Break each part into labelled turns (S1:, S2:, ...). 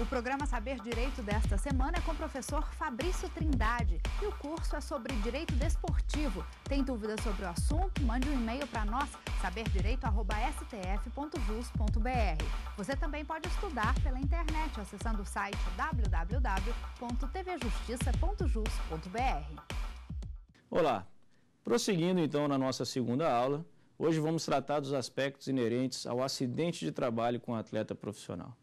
S1: O programa Saber Direito desta semana é com o professor Fabrício Trindade e o curso é sobre direito desportivo. Tem dúvidas sobre o assunto? Mande um e-mail para nós, saberdireito.stf.jus.br. Você também pode estudar pela internet acessando o site www.tvjustiça.jus.br. Olá, prosseguindo então na nossa segunda aula, hoje vamos tratar dos aspectos inerentes ao acidente de trabalho com atleta profissional.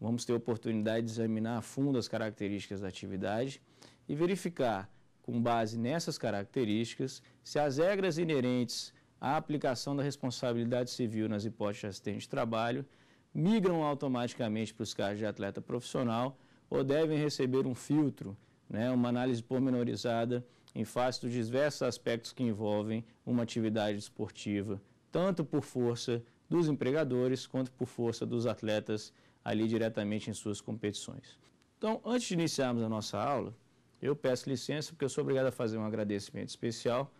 S1: Vamos ter oportunidade de examinar a fundo as características da atividade e verificar, com base nessas características, se as regras inerentes à aplicação da responsabilidade civil nas hipóteses de acidente de trabalho migram automaticamente para os casos de atleta profissional ou devem receber um filtro, né, uma análise pormenorizada em face dos diversos aspectos que envolvem uma atividade esportiva, tanto por força dos empregadores quanto por força dos atletas ali diretamente em suas competições. Então, antes de iniciarmos a nossa aula, eu peço licença porque eu sou obrigado a fazer um agradecimento especial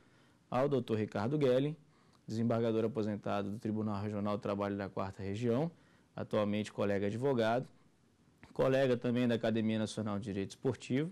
S1: ao Dr. Ricardo Gelling, desembargador aposentado do Tribunal Regional do Trabalho da Quarta Região, atualmente colega advogado, colega também da Academia Nacional de Direito Esportivo,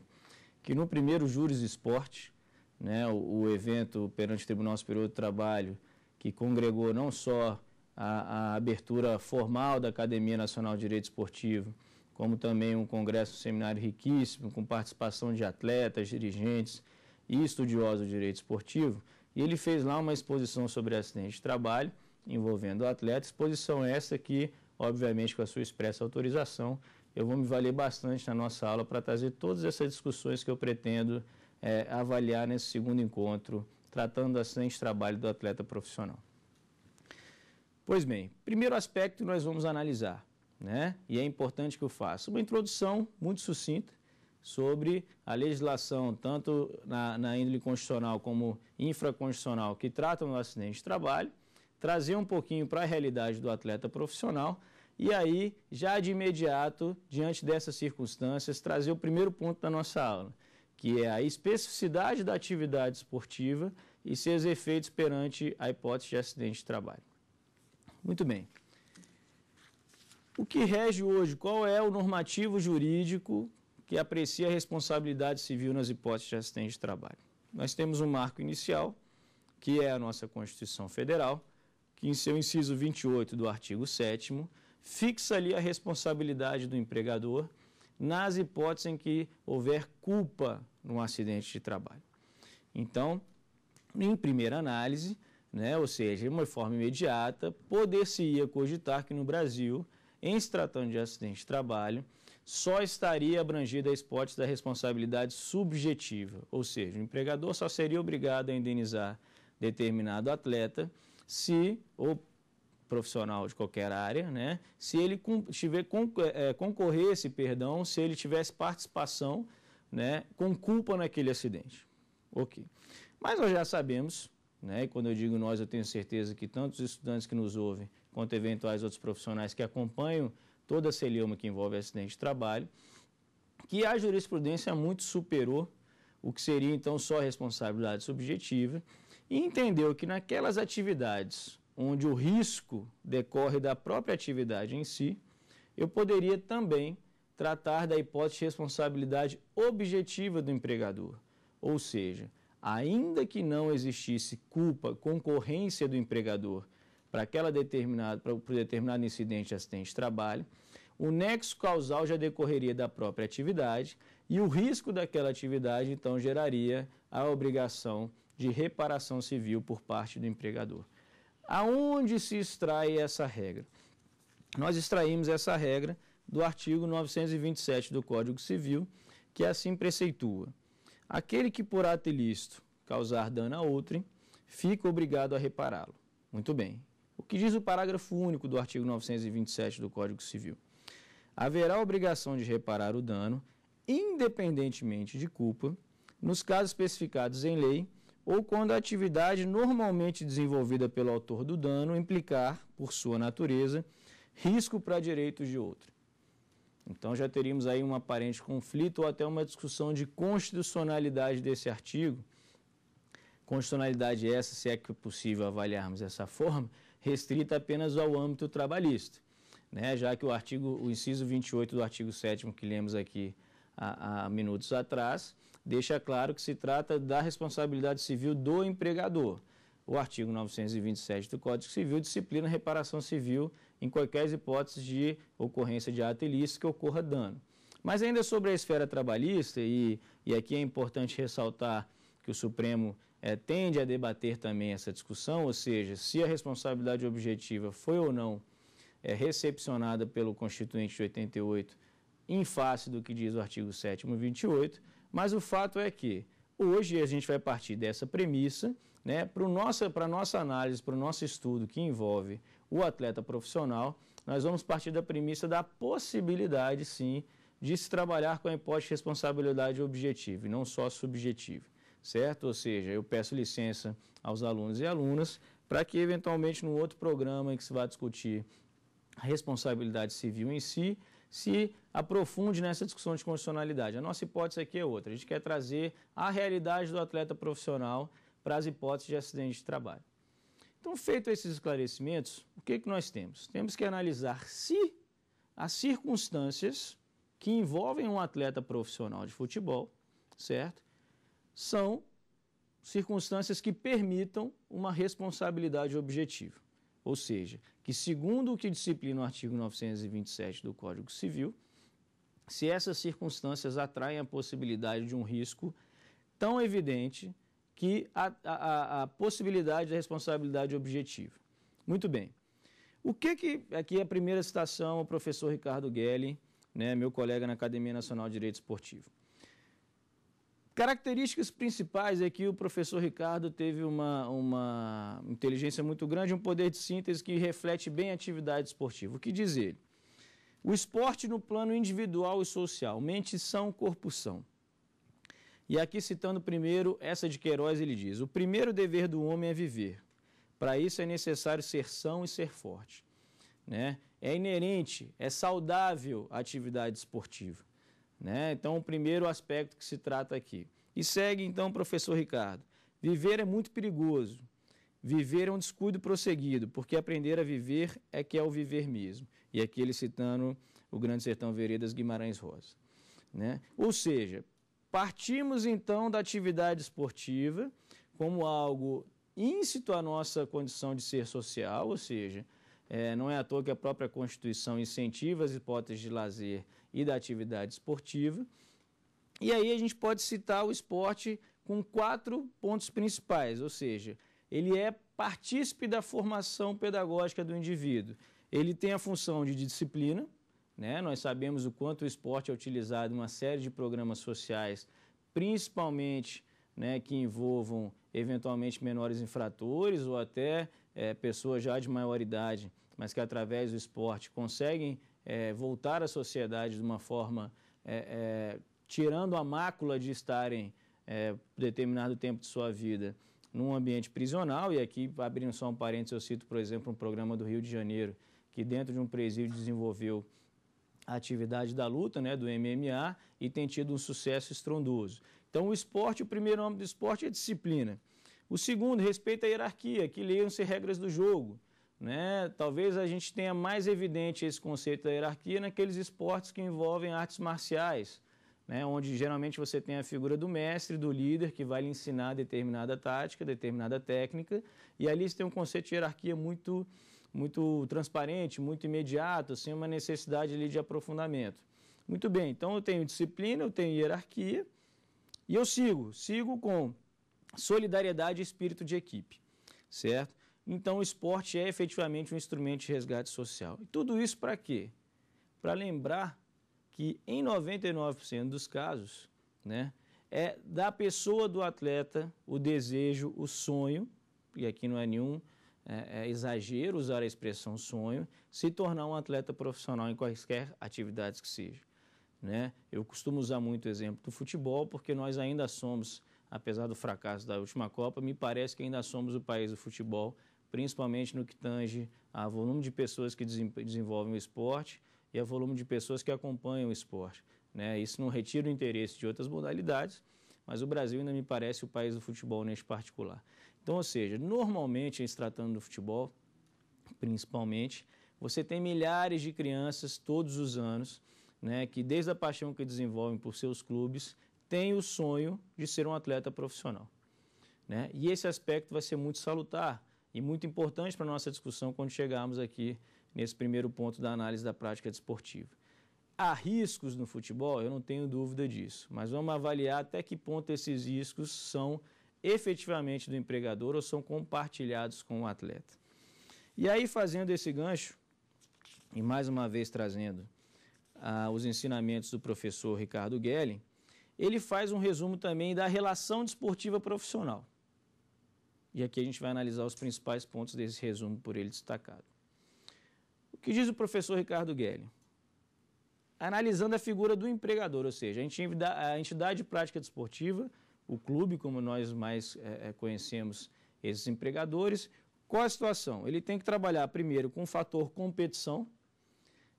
S1: que no primeiro Júris Esporte, né, o, o evento perante o Tribunal Superior do Trabalho, que congregou não só a, a abertura formal da Academia Nacional de Direito Esportivo, como também um congresso, um seminário riquíssimo, com participação de atletas, dirigentes e estudiosos do direito esportivo. E ele fez lá uma exposição sobre acidente de trabalho envolvendo o atleta, exposição essa que, obviamente, com a sua expressa autorização, eu vou me valer bastante na nossa aula para trazer todas essas discussões que eu pretendo é, avaliar nesse segundo encontro, tratando do acidente de trabalho do atleta profissional. Pois bem, primeiro aspecto que nós vamos analisar, né? E é importante que eu faça uma introdução muito sucinta sobre a legislação, tanto na, na índole constitucional como infraconstitucional, que tratam do acidente de trabalho, trazer um pouquinho para a realidade do atleta profissional e aí, já de imediato, diante dessas circunstâncias, trazer o primeiro ponto da nossa aula, que é a especificidade da atividade esportiva e seus efeitos perante a hipótese de acidente de trabalho. Muito bem. O que rege hoje? Qual é o normativo jurídico que aprecia a responsabilidade civil nas hipóteses de acidente de trabalho? Nós temos um marco inicial, que é a nossa Constituição Federal, que em seu inciso 28 do artigo 7 fixa ali a responsabilidade do empregador nas hipóteses em que houver culpa num acidente de trabalho. Então, em primeira análise, né? ou seja, de uma forma imediata, poder-se-ia cogitar que no Brasil, em se tratando de acidente de trabalho, só estaria abrangida a esporte da responsabilidade subjetiva, ou seja, o empregador só seria obrigado a indenizar determinado atleta se, ou profissional de qualquer área, né? se ele tiver, é, concorresse, perdão, se ele tivesse participação né, com culpa naquele acidente. Ok. Mas nós já sabemos né? E quando eu digo nós, eu tenho certeza que tanto os estudantes que nos ouvem, quanto eventuais outros profissionais que acompanham toda a celeuma que envolve acidente de trabalho, que a jurisprudência é muito superou o que seria então só responsabilidade subjetiva e entendeu que naquelas atividades onde o risco decorre da própria atividade em si, eu poderia também tratar da hipótese de responsabilidade objetiva do empregador, ou seja, ainda que não existisse culpa, concorrência do empregador para aquela determinada, para o determinado incidente de acidente de trabalho, o nexo causal já decorreria da própria atividade e o risco daquela atividade então geraria a obrigação de reparação civil por parte do empregador. Aonde se extrai essa regra? Nós extraímos essa regra do artigo 927 do Código Civil, que assim preceitua: Aquele que por ato ilícito causar dano a outrem, fica obrigado a repará-lo. Muito bem. O que diz o parágrafo único do artigo 927 do Código Civil? Haverá obrigação de reparar o dano, independentemente de culpa, nos casos especificados em lei ou quando a atividade normalmente desenvolvida pelo autor do dano implicar, por sua natureza, risco para direitos de outro. Então já teríamos aí um aparente conflito ou até uma discussão de constitucionalidade desse artigo. Constitucionalidade essa, se é que é possível avaliarmos dessa forma, restrita apenas ao âmbito trabalhista, né? já que o artigo, o inciso 28 do artigo 7 que lemos aqui há, há minutos atrás, deixa claro que se trata da responsabilidade civil do empregador o artigo 927 do Código Civil disciplina a reparação civil em qualquer hipótese de ocorrência de ato ilícito que ocorra dano. Mas ainda sobre a esfera trabalhista, e, e aqui é importante ressaltar que o Supremo é, tende a debater também essa discussão, ou seja, se a responsabilidade objetiva foi ou não é, recepcionada pelo Constituinte de 88 em face do que diz o artigo 7 e 28, mas o fato é que hoje a gente vai partir dessa premissa né? Para a nossa, nossa análise, para o nosso estudo que envolve o atleta profissional, nós vamos partir da premissa da possibilidade, sim, de se trabalhar com a hipótese de responsabilidade objetiva e não só subjetiva, certo? Ou seja, eu peço licença aos alunos e alunas para que, eventualmente, num outro programa em que se vai discutir a responsabilidade civil em si, se aprofunde nessa discussão de condicionalidade. A nossa hipótese aqui é outra. A gente quer trazer a realidade do atleta profissional para as hipóteses de acidente de trabalho. Então, feito esses esclarecimentos, o que, é que nós temos? Temos que analisar se as circunstâncias que envolvem um atleta profissional de futebol, certo? São circunstâncias que permitam uma responsabilidade objetiva. Ou seja, que segundo o que disciplina o artigo 927 do Código Civil, se essas circunstâncias atraem a possibilidade de um risco tão evidente que a, a, a possibilidade da responsabilidade objetiva. Muito bem. O que que, aqui é a primeira citação, o professor Ricardo Gelli, né, meu colega na Academia Nacional de Direito Esportivo. Características principais é que o professor Ricardo teve uma, uma inteligência muito grande, um poder de síntese que reflete bem a atividade esportiva. O que diz ele? O esporte no plano individual e social, mente são, corpo são. E aqui citando primeiro essa de Queiroz, ele diz: O primeiro dever do homem é viver. Para isso é necessário ser são e ser forte. Né? É inerente, é saudável a atividade esportiva. Né? Então, o primeiro aspecto que se trata aqui. E segue então o professor Ricardo. Viver é muito perigoso. Viver é um descuido prosseguido, porque aprender a viver é que é o viver mesmo. E aqui ele citando o Grande Sertão Veredas Guimarães Rosa. Né? Ou seja, Partimos então da atividade esportiva como algo íncito à nossa condição de ser social, ou seja, é, não é à toa que a própria Constituição incentiva as hipóteses de lazer e da atividade esportiva. E aí a gente pode citar o esporte com quatro pontos principais, ou seja, ele é partícipe da formação pedagógica do indivíduo. Ele tem a função de disciplina, né? Nós sabemos o quanto o esporte é utilizado em uma série de programas sociais, principalmente né, que envolvam eventualmente menores infratores ou até é, pessoas já de maior idade, mas que através do esporte conseguem é, voltar à sociedade de uma forma é, é tirando a mácula de estarem é, determinado tempo de sua vida num ambiente prisional, e aqui, abrindo só um parênteses, eu cito, por exemplo, um programa do Rio de Janeiro, que dentro de um presídio desenvolveu a atividade da luta, né, do MMA, e tem tido um sucesso estrondoso. Então, o esporte, o primeiro nome do esporte é disciplina. O segundo, respeita a hierarquia, que leiam-se regras do jogo. Né? Talvez a gente tenha mais evidente esse conceito da hierarquia naqueles esportes que envolvem artes marciais, né? onde geralmente você tem a figura do mestre, do líder, que vai lhe ensinar determinada tática, determinada técnica, e ali você tem um conceito de hierarquia muito muito transparente, muito imediato, sem assim, uma necessidade ali de aprofundamento. Muito bem, então eu tenho disciplina, eu tenho hierarquia e eu sigo, sigo com solidariedade e espírito de equipe, certo? Então o esporte é efetivamente um instrumento de resgate social. E tudo isso para quê? Para lembrar que em 99% dos casos, né, é da pessoa do atleta o desejo, o sonho, e aqui não é nenhum é, é, exagero usar a expressão sonho, se tornar um atleta profissional em quaisquer atividades que seja. Né? Eu costumo usar muito o exemplo do futebol, porque nós ainda somos, apesar do fracasso da última Copa, me parece que ainda somos o país do futebol, principalmente no que tange a volume de pessoas que desenvolvem o esporte e a volume de pessoas que acompanham o esporte. Né? Isso não retira o interesse de outras modalidades, mas o Brasil ainda me parece o país do futebol neste particular. Então, ou seja, normalmente, se tratando do futebol, principalmente, você tem milhares de crianças todos os anos, né, que desde a paixão que desenvolvem por seus clubes, têm o sonho de ser um atleta profissional. Né? E esse aspecto vai ser muito salutar e muito importante para a nossa discussão quando chegarmos aqui nesse primeiro ponto da análise da prática desportiva. Há riscos no futebol? Eu não tenho dúvida disso, mas vamos avaliar até que ponto esses riscos são efetivamente do empregador ou são compartilhados com o atleta. E aí, fazendo esse gancho, e mais uma vez trazendo ah, os ensinamentos do professor Ricardo Gelling, ele faz um resumo também da relação desportiva profissional. E aqui a gente vai analisar os principais pontos desse resumo por ele destacado. O que diz o professor Ricardo Gelling? Analisando a figura do empregador, ou seja, a entidade, a entidade prática desportiva o clube, como nós mais é, é, conhecemos esses empregadores. Qual a situação? Ele tem que trabalhar primeiro com o fator competição.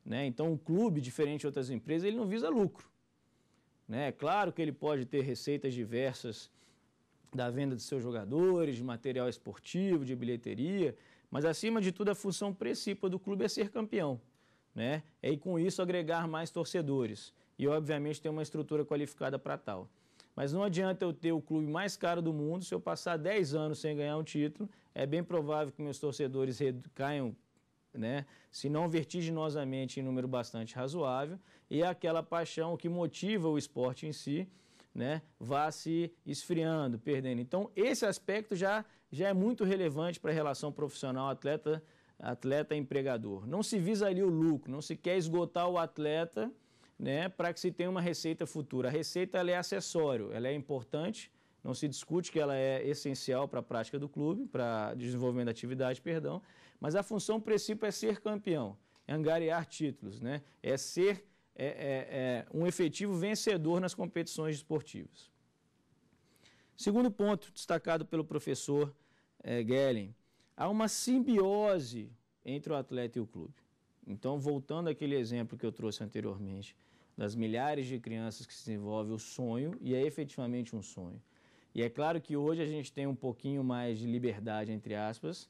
S1: Né? Então, o clube, diferente de outras empresas, ele não visa lucro. Né? É claro que ele pode ter receitas diversas da venda de seus jogadores, de material esportivo, de bilheteria, mas acima de tudo a função principal do clube é ser campeão, né? É, e com isso agregar mais torcedores e obviamente ter uma estrutura qualificada para tal. Mas não adianta eu ter o clube mais caro do mundo, se eu passar 10 anos sem ganhar um título, é bem provável que meus torcedores caiam, né, se não vertiginosamente, em número bastante razoável, e é aquela paixão que motiva o esporte em si, né, vá se esfriando, perdendo. Então, esse aspecto já, já é muito relevante para a relação profissional atleta atleta empregador. Não se visa ali o lucro, não se quer esgotar o atleta né, para que se tenha uma receita futura. A receita ela é acessório, ela é importante, não se discute que ela é essencial para a prática do clube, para desenvolvimento da atividade, perdão, mas a função principal é ser campeão, é angariar títulos, né, é ser é, é, é um efetivo vencedor nas competições esportivas. Segundo ponto destacado pelo professor é, há uma simbiose entre o atleta e o clube. Então, voltando àquele exemplo que eu trouxe anteriormente, das milhares de crianças que se desenvolve o sonho e é efetivamente um sonho. E é claro que hoje a gente tem um pouquinho mais de liberdade, entre aspas,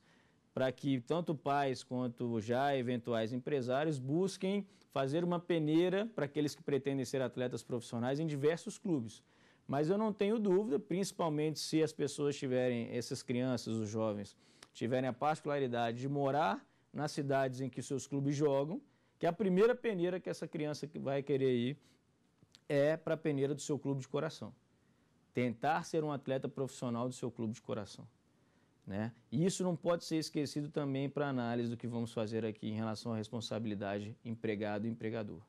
S1: para que tanto pais quanto já eventuais empresários busquem fazer uma peneira para aqueles que pretendem ser atletas profissionais em diversos clubes. Mas eu não tenho dúvida, principalmente se as pessoas tiverem, essas crianças, os jovens, tiverem a particularidade de morar nas cidades em que seus clubes jogam, que é a primeira peneira que essa criança que vai querer ir é para a peneira do seu clube de coração. Tentar ser um atleta profissional do seu clube de coração. Né? E isso não pode ser esquecido também para análise do que vamos fazer aqui em relação à responsabilidade empregado e empregador.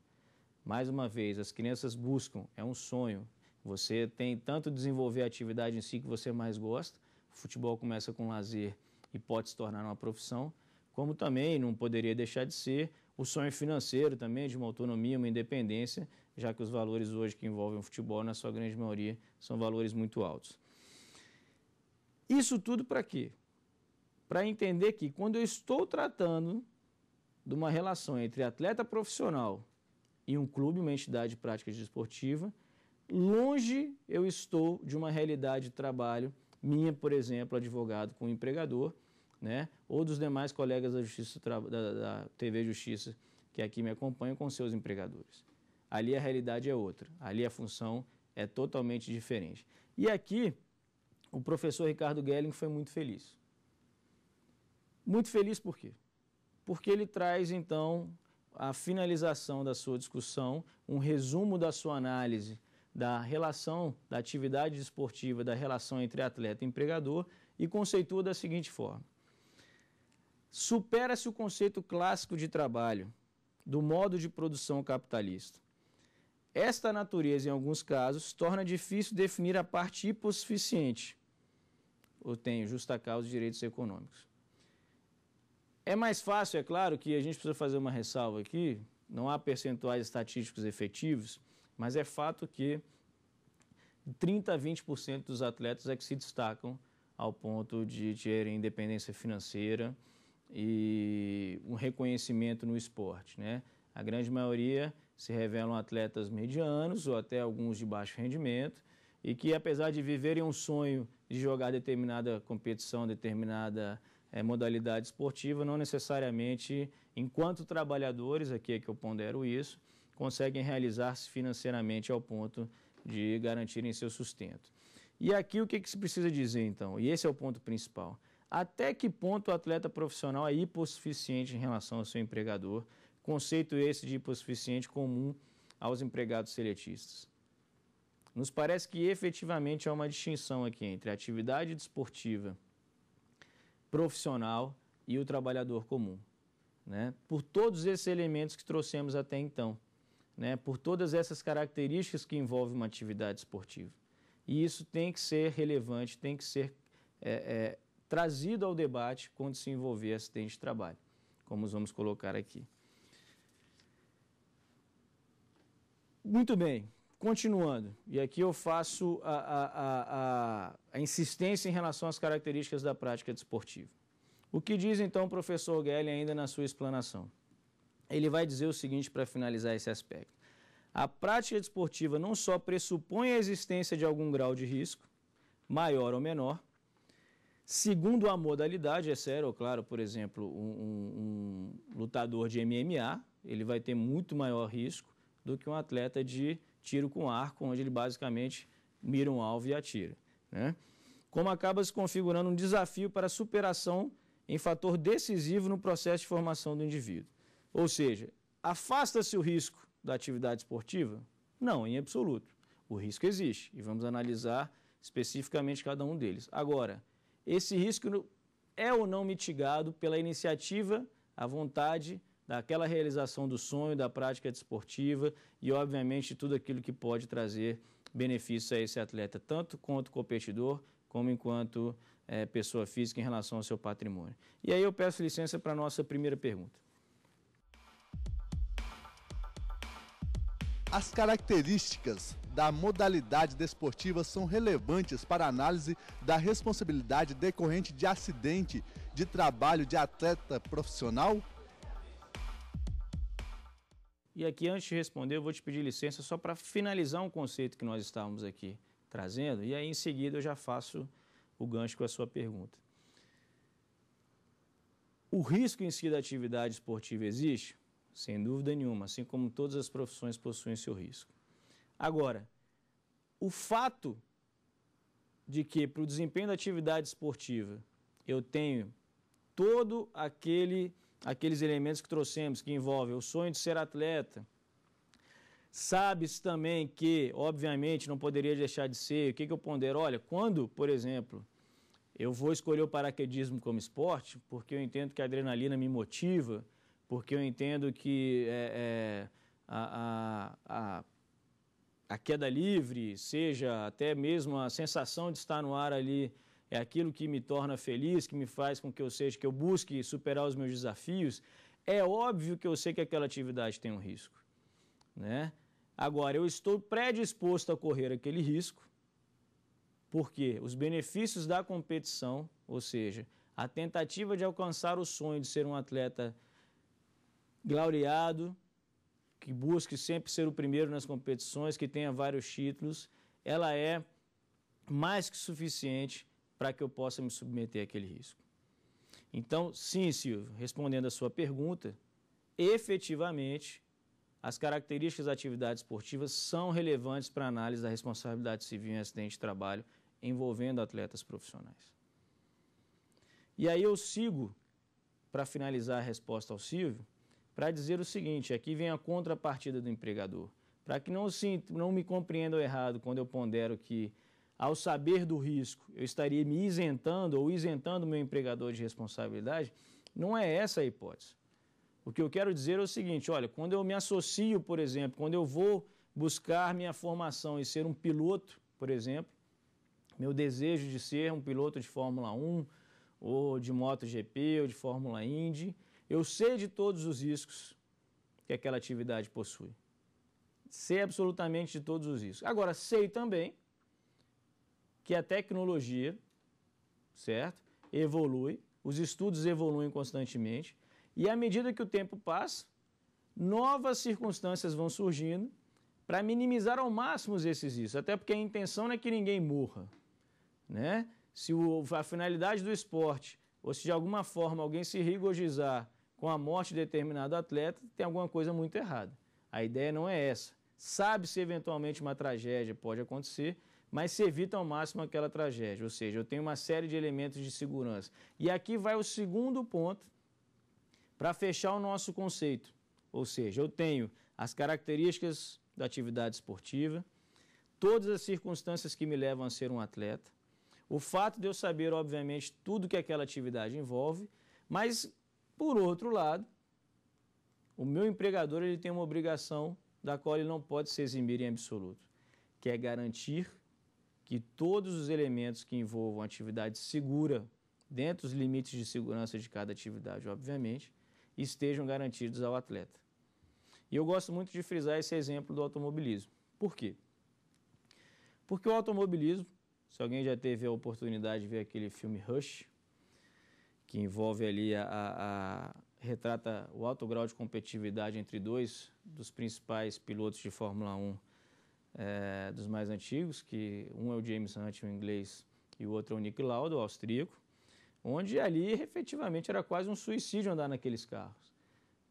S1: Mais uma vez, as crianças buscam, é um sonho. Você tem tanto desenvolver a atividade em si que você mais gosta, o futebol começa com lazer e pode se tornar uma profissão, como também não poderia deixar de ser o sonho é financeiro também de uma autonomia, uma independência, já que os valores hoje que envolvem o futebol, na sua grande maioria, são valores muito altos. Isso tudo para quê? Para entender que quando eu estou tratando de uma relação entre atleta profissional e um clube, uma entidade de prática desportiva, longe eu estou de uma realidade de trabalho minha, por exemplo, advogado com um empregador, né, ou dos demais colegas da, Justiça, da, da TV Justiça que aqui me acompanham com seus empregadores. Ali a realidade é outra, ali a função é totalmente diferente. E aqui o professor Ricardo Gelling foi muito feliz. Muito feliz por quê? Porque ele traz então a finalização da sua discussão, um resumo da sua análise da relação da atividade esportiva, da relação entre atleta e empregador e conceitua da seguinte forma: supera-se o conceito clássico de trabalho, do modo de produção capitalista. Esta natureza, em alguns casos, torna difícil definir a parte hipossuficiente, ou tem justa causa de direitos econômicos. É mais fácil, é claro, que a gente precisa fazer uma ressalva aqui, não há percentuais estatísticos efetivos, mas é fato que 30 a 20% dos atletas é que se destacam ao ponto de terem independência financeira, e um reconhecimento no esporte. Né? A grande maioria se revelam atletas medianos ou até alguns de baixo rendimento e que, apesar de viverem um sonho de jogar determinada competição, determinada é, modalidade esportiva, não necessariamente, enquanto trabalhadores, aqui é que eu pondero isso, conseguem realizar-se financeiramente ao ponto de garantirem seu sustento. E aqui o que, que se precisa dizer, então? E esse é o ponto principal até que ponto o atleta profissional é hipossuficiente em relação ao seu empregador? Conceito esse de hipossuficiente comum aos empregados seletistas. Nos parece que efetivamente há uma distinção aqui entre a atividade desportiva profissional e o trabalhador comum. Né? Por todos esses elementos que trouxemos até então, né? por todas essas características que envolvem uma atividade esportiva. E isso tem que ser relevante, tem que ser é, é, trazido ao debate quando se envolver acidente de trabalho, como vamos colocar aqui. Muito bem, continuando, e aqui eu faço a, a, a, a, insistência em relação às características da prática desportiva. O que diz então o professor Gelli ainda na sua explanação? Ele vai dizer o seguinte para finalizar esse aspecto. A prática desportiva não só pressupõe a existência de algum grau de risco, maior ou menor, Segundo a modalidade, é sério, é claro, por exemplo, um, um, um, lutador de MMA, ele vai ter muito maior risco do que um atleta de tiro com arco, onde ele basicamente mira um alvo e atira. Né? Como acaba se configurando um desafio para superação em fator decisivo no processo de formação do indivíduo. Ou seja, afasta-se o risco da atividade esportiva? Não, em absoluto. O risco existe e vamos analisar especificamente cada um deles. Agora, esse risco é ou não mitigado pela iniciativa, a vontade daquela realização do sonho, da prática desportiva e, obviamente, tudo aquilo que pode trazer benefícios a esse atleta, tanto quanto competidor, como enquanto é, pessoa física em relação ao seu patrimônio. E aí eu peço licença para a nossa primeira pergunta. As características da modalidade desportiva são relevantes para a análise da responsabilidade decorrente de acidente de trabalho de atleta profissional? E aqui, antes de responder, eu vou te pedir licença só para finalizar um conceito que nós estávamos aqui trazendo, e aí em seguida eu já faço o gancho com a sua pergunta. O risco em si da atividade esportiva existe? Sem dúvida nenhuma, assim como todas as profissões possuem seu risco. Agora, o fato de que para o desempenho da atividade esportiva eu tenho todo aquele aqueles elementos que trouxemos que envolvem o sonho de ser atleta. Sabe-se também que, obviamente, não poderia deixar de ser. O que, que eu pondero? Olha, quando, por exemplo, eu vou escolher o paraquedismo como esporte, porque eu entendo que a adrenalina me motiva, porque eu entendo que é, é, a, a, a a queda livre, seja até mesmo a sensação de estar no ar ali, é aquilo que me torna feliz, que me faz com que eu seja, que eu busque superar os meus desafios, é óbvio que eu sei que aquela atividade tem um risco, né? Agora, eu estou predisposto a correr aquele risco, porque os benefícios da competição, ou seja, a tentativa de alcançar o sonho de ser um atleta gloriado, que busque sempre ser o primeiro nas competições, que tenha vários títulos, ela é mais que suficiente para que eu possa me submeter àquele risco. Então, sim, Silvio, respondendo a sua pergunta, efetivamente, as características da atividade esportiva são relevantes para a análise da responsabilidade civil em acidente de trabalho envolvendo atletas profissionais. E aí eu sigo, para finalizar a resposta ao Silvio, para dizer o seguinte: aqui vem a contrapartida do empregador. Para que não, se, não me compreendam errado quando eu pondero que, ao saber do risco, eu estaria me isentando ou isentando meu empregador de responsabilidade, não é essa a hipótese. O que eu quero dizer é o seguinte: olha, quando eu me associo, por exemplo, quando eu vou buscar minha formação e ser um piloto, por exemplo, meu desejo de ser um piloto de Fórmula 1 ou de MotoGP ou de Fórmula Indy, eu sei de todos os riscos que aquela atividade possui. Sei absolutamente de todos os riscos. Agora, sei também que a tecnologia, certo? Evolui, os estudos evoluem constantemente e à medida que o tempo passa, novas circunstâncias vão surgindo para minimizar ao máximo esses riscos, até porque a intenção não é que ninguém morra, né? Se o, a finalidade do esporte, ou se de alguma forma alguém se rigorizar com a morte de determinado atleta, tem alguma coisa muito errada. A ideia não é essa. Sabe-se eventualmente uma tragédia pode acontecer, mas se evita ao máximo aquela tragédia. Ou seja, eu tenho uma série de elementos de segurança. E aqui vai o segundo ponto para fechar o nosso conceito. Ou seja, eu tenho as características da atividade esportiva, todas as circunstâncias que me levam a ser um atleta, o fato de eu saber, obviamente, tudo que aquela atividade envolve, mas por outro lado, o meu empregador ele tem uma obrigação da qual ele não pode se eximir em absoluto, que é garantir que todos os elementos que envolvam atividade segura, dentro dos limites de segurança de cada atividade, obviamente, estejam garantidos ao atleta. E eu gosto muito de frisar esse exemplo do automobilismo. Por quê? Porque o automobilismo, se alguém já teve a oportunidade de ver aquele filme Rush, que envolve ali a, a, a, retrata o alto grau de competitividade entre dois dos principais pilotos de Fórmula 1 é, dos mais antigos, que um é o James Hunt, o inglês, e o outro é o Nick Lauda, o austríaco, onde ali efetivamente era quase um suicídio andar naqueles carros.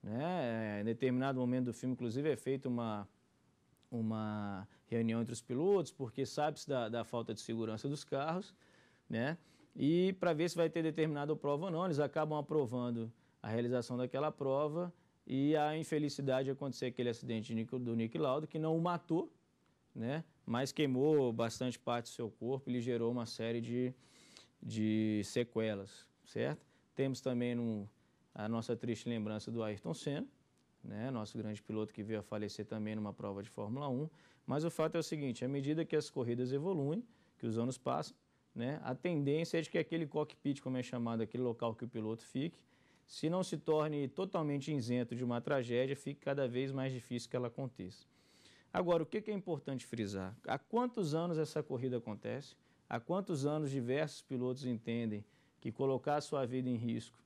S1: Né? Em determinado momento do filme, inclusive, é feita uma, uma reunião entre os pilotos, porque sabe-se da, da falta de segurança dos carros, né? e para ver se vai ter determinada prova ou não, eles acabam aprovando a realização daquela prova e a infelicidade acontecer aquele acidente do Nick Lauda, que não o matou, né? mas queimou bastante parte do seu corpo e lhe gerou uma série de, de sequelas, certo? Temos também no, a nossa triste lembrança do Ayrton Senna, né? nosso grande piloto que veio a falecer também numa prova de Fórmula 1, mas o fato é o seguinte, à medida que as corridas evoluem, que os anos passam, né, a tendência é de que aquele cockpit, como é chamado, aquele local que o piloto fique, se não se torne totalmente isento de uma tragédia, fique cada vez mais difícil que ela aconteça. Agora, o que é importante frisar? Há quantos anos essa corrida acontece? Há quantos anos diversos pilotos entendem que colocar sua vida em risco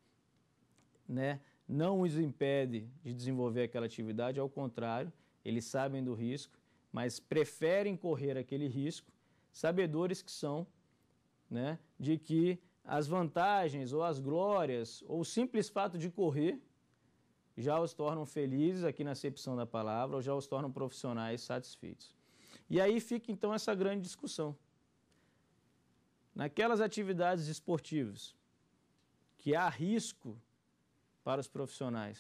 S1: né, não os impede de desenvolver aquela atividade, ao contrário, eles sabem do risco, mas preferem correr aquele risco, sabedores que são né, de que as vantagens ou as glórias ou o simples fato de correr já os tornam felizes aqui na acepção da palavra ou já os tornam profissionais satisfeitos. E aí fica então essa grande discussão. Naquelas atividades esportivas que há risco para os profissionais,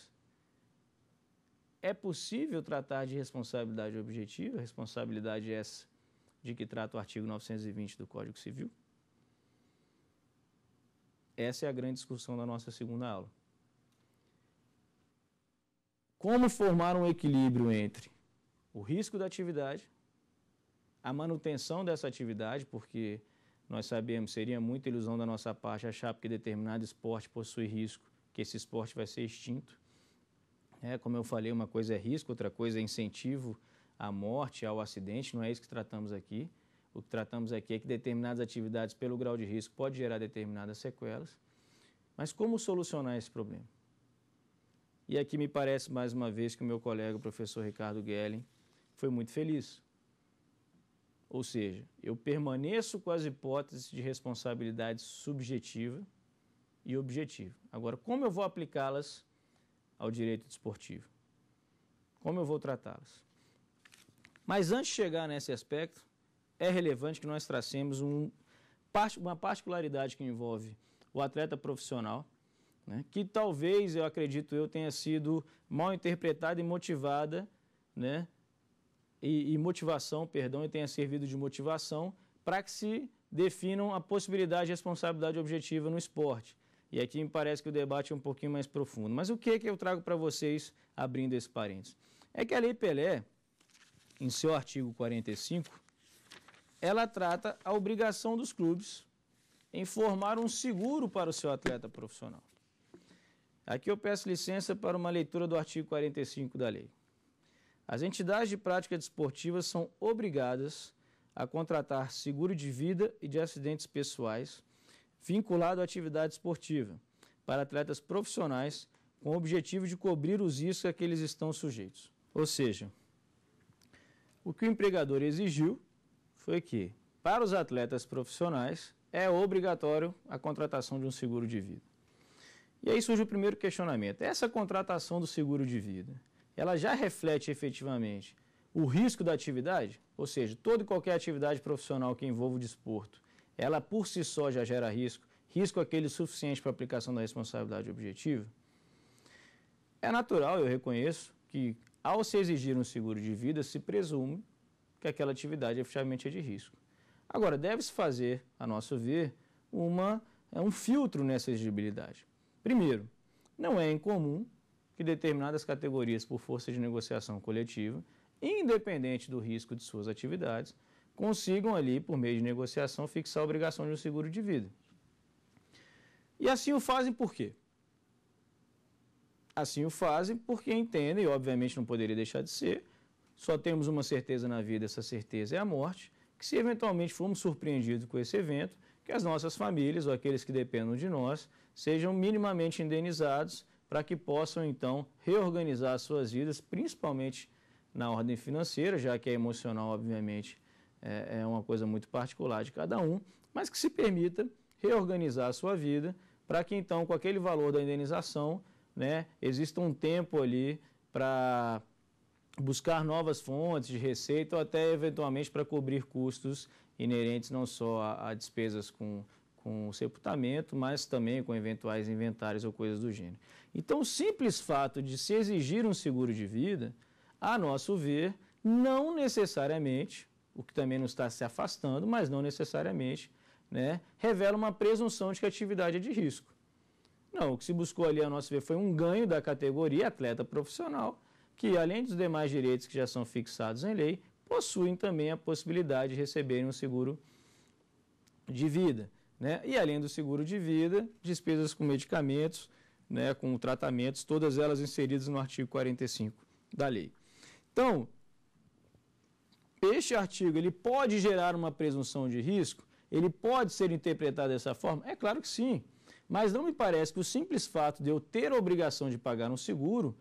S1: é possível tratar de responsabilidade objetiva, responsabilidade essa de que trata o artigo 920 do Código Civil? Essa é a grande discussão da nossa segunda aula. Como formar um equilíbrio entre o risco da atividade, a manutenção dessa atividade, porque nós sabemos, seria muita ilusão da nossa parte achar que determinado esporte possui risco, que esse esporte vai ser extinto. É, como eu falei, uma coisa é risco, outra coisa é incentivo à morte, ao acidente, não é isso que tratamos aqui. O que tratamos aqui é que determinadas atividades, pelo grau de risco, pode gerar determinadas sequelas. Mas como solucionar esse problema? E aqui me parece, mais uma vez, que o meu colega, o professor Ricardo Gellen, foi muito feliz. Ou seja, eu permaneço com as hipóteses de responsabilidade subjetiva e objetiva. Agora, como eu vou aplicá-las ao direito desportivo? Como eu vou tratá-las? Mas antes de chegar nesse aspecto, é relevante que nós tracemos um, uma particularidade que envolve o atleta profissional, né, que talvez, eu acredito eu, tenha sido mal interpretada e motivada, né, e, e motivação, perdão, e tenha servido de motivação para que se definam a possibilidade de responsabilidade objetiva no esporte. E aqui me parece que o debate é um pouquinho mais profundo. Mas o que, que eu trago para vocês, abrindo esse parênteses? É que a Lei Pelé, em seu artigo 45, ela trata a obrigação dos clubes em formar um seguro para o seu atleta profissional. Aqui eu peço licença para uma leitura do artigo 45 da lei. As entidades de prática desportiva são obrigadas a contratar seguro de vida e de acidentes pessoais vinculado à atividade esportiva para atletas profissionais com o objetivo de cobrir os riscos a que eles estão sujeitos. Ou seja, o que o empregador exigiu foi que, para os atletas profissionais, é obrigatório a contratação de um seguro de vida. E aí surge o primeiro questionamento: essa contratação do seguro de vida, ela já reflete efetivamente o risco da atividade? Ou seja, toda e qualquer atividade profissional que envolva o desporto, ela por si só já gera risco, risco aquele suficiente para a aplicação da responsabilidade objetiva? É natural, eu reconheço, que ao se exigir um seguro de vida, se presume que aquela atividade efetivamente é de risco. Agora, deve-se fazer, a nosso ver, uma, é, um filtro nessa exigibilidade. Primeiro, não é incomum que determinadas categorias, por força de negociação coletiva, independente do risco de suas atividades, consigam ali, por meio de negociação, fixar a obrigação de um seguro de vida. E assim o fazem por quê? Assim o fazem porque entendem, e obviamente não poderia deixar de ser, só temos uma certeza na vida, essa certeza é a morte, que se eventualmente formos surpreendidos com esse evento, que as nossas famílias ou aqueles que dependam de nós sejam minimamente indenizados para que possam então reorganizar suas vidas, principalmente na ordem financeira, já que é emocional, obviamente, é, é uma coisa muito particular de cada um, mas que se permita reorganizar a sua vida para que então, com aquele valor da indenização, né, exista um tempo ali para buscar novas fontes de receita ou até eventualmente para cobrir custos inerentes não só a, a despesas com, com o sepultamento, mas também com eventuais inventários ou coisas do gênero. Então, o simples fato de se exigir um seguro de vida, a nosso ver, não necessariamente, o que também não está se afastando, mas não necessariamente, né, revela uma presunção de que a atividade é de risco. Não, o que se buscou ali, a nosso ver, foi um ganho da categoria atleta profissional que, além dos demais direitos que já são fixados em lei, possuem também a possibilidade de receberem um seguro de vida. Né? E além do seguro de vida, despesas com medicamentos, né, com tratamentos, todas elas inseridas no artigo 45 da lei. Então, este artigo ele pode gerar uma presunção de risco? Ele pode ser interpretado dessa forma? É claro que sim. Mas não me parece que o simples fato de eu ter a obrigação de pagar um seguro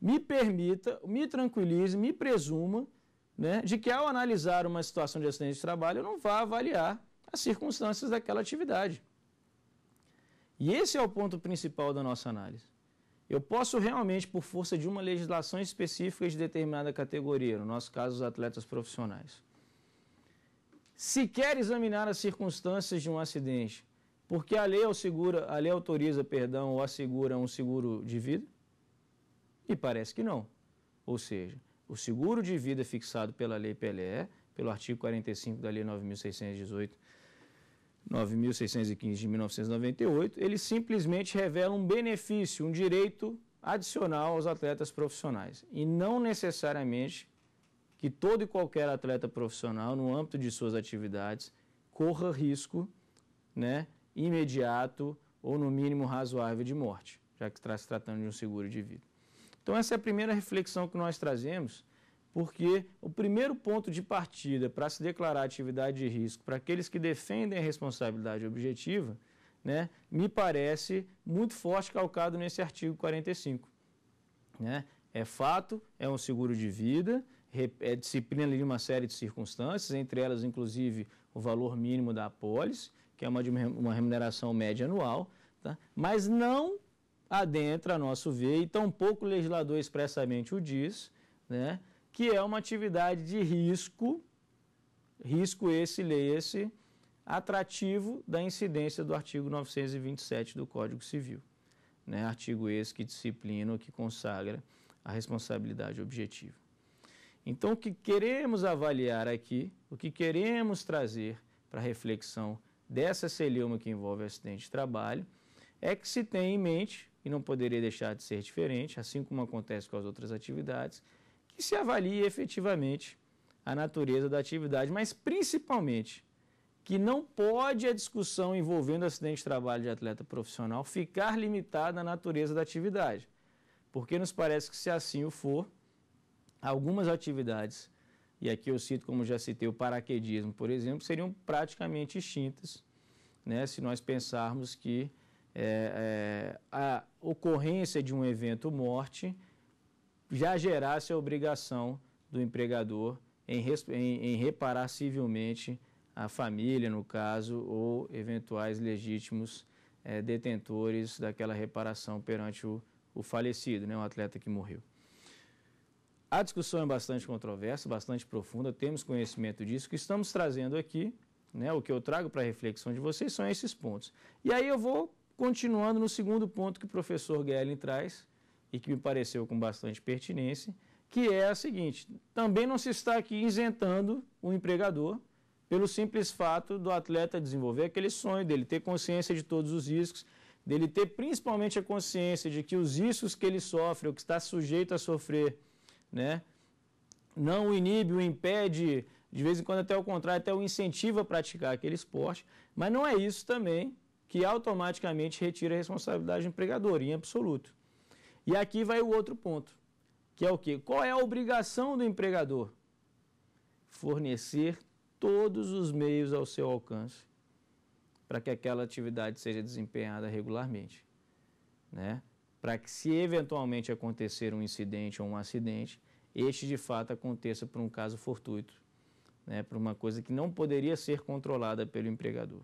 S1: me permita, me tranquilize, me presuma né, de que ao analisar uma situação de acidente de trabalho eu não vá avaliar as circunstâncias daquela atividade. E esse é o ponto principal da nossa análise. Eu posso realmente, por força de uma legislação específica de determinada categoria, no nosso caso, os atletas profissionais, sequer examinar as circunstâncias de um acidente, porque a lei, assegura, a lei autoriza, perdão, ou assegura um seguro de vida, e parece que não. Ou seja, o seguro de vida fixado pela Lei Pelé, pelo artigo 45 da Lei 9618, 9615 de 1998, ele simplesmente revela um benefício, um direito adicional aos atletas profissionais. E não necessariamente que todo e qualquer atleta profissional, no âmbito de suas atividades, corra risco né, imediato ou, no mínimo, razoável de morte, já que está se tratando de um seguro de vida. Então, essa é a primeira reflexão que nós trazemos, porque o primeiro ponto de partida para se declarar atividade de risco para aqueles que defendem a responsabilidade objetiva, né, me parece muito forte calcado nesse artigo 45. Né? É fato, é um seguro de vida, é disciplina de uma série de circunstâncias, entre elas, inclusive, o valor mínimo da apólice, que é uma, uma remuneração média anual, tá? mas não adentra, a nosso ver, e tampouco o legislador expressamente o diz, né, que é uma atividade de risco, risco esse, lei esse, atrativo da incidência do artigo 927 do Código Civil. Né, artigo esse que disciplina, que consagra a responsabilidade objetiva. Então, o que queremos avaliar aqui, o que queremos trazer para reflexão dessa celeuma que envolve acidente de trabalho, é que se tem em mente e não poderia deixar de ser diferente, assim como acontece com as outras atividades, que se avalie efetivamente a natureza da atividade, mas principalmente que não pode a discussão envolvendo acidente de trabalho de atleta profissional ficar limitada à natureza da atividade, porque nos parece que se assim o for, algumas atividades, e aqui eu cito como já citei o paraquedismo, por exemplo, seriam praticamente extintas, né, se nós pensarmos que é, é, a ocorrência de um evento morte já gerasse a obrigação do empregador em, em, em reparar civilmente a família, no caso, ou eventuais legítimos é, detentores daquela reparação perante o, o falecido, né, o atleta que morreu. A discussão é bastante controversa, bastante profunda, temos conhecimento disso, que estamos trazendo aqui, né, o que eu trago para a reflexão de vocês são esses pontos. E aí eu vou Continuando no segundo ponto que o professor Gellin traz, e que me pareceu com bastante pertinência, que é a seguinte: também não se está aqui isentando o empregador pelo simples fato do atleta desenvolver aquele sonho, dele ter consciência de todos os riscos, dele ter principalmente a consciência de que os riscos que ele sofre, ou que está sujeito a sofrer, né, não o inibe, o impede, de vez em quando até o contrário, até o incentiva a praticar aquele esporte. Mas não é isso também que automaticamente retira a responsabilidade do empregador, em absoluto. E aqui vai o outro ponto, que é o quê? Qual é a obrigação do empregador? Fornecer todos os meios ao seu alcance para que aquela atividade seja desempenhada regularmente, né? Para que se eventualmente acontecer um incidente ou um acidente, este de fato aconteça por um caso fortuito, né? Por uma coisa que não poderia ser controlada pelo empregador.